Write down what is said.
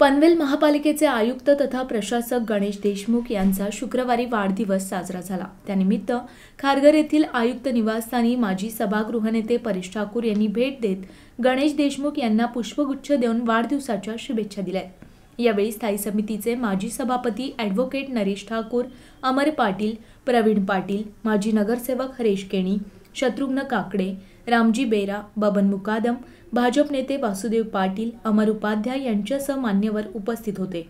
पनवेल महापालिकेचे आयुक्त तथा प्रशासक गणेश देशमुख यांचा शुक्रवारी वाढदिवस साजरा झाला त्यानिमित्त खारघर येथील आयुक्त निवासस्थानी माजी सभागृहनेते परेश ठाकूर यांनी भेट देत गणेश देशमुख यांना पुष्पगुच्छ देऊन वाढदिवसाच्या शुभेच्छा दिल्या यावेळी स्थायी समितीचे माजी सभापती ॲडव्होकेट नरेश ठाकूर अमर पाटील प्रवीण पाटील माजी नगरसेवक हरेश केणी शत्रुघ्न काकडे रामजी बेरा बबन मुकादम भाजप नेते वासुदेव पाटील अमर उपाध्याय यांच्यासह मान्यवर उपस्थित होते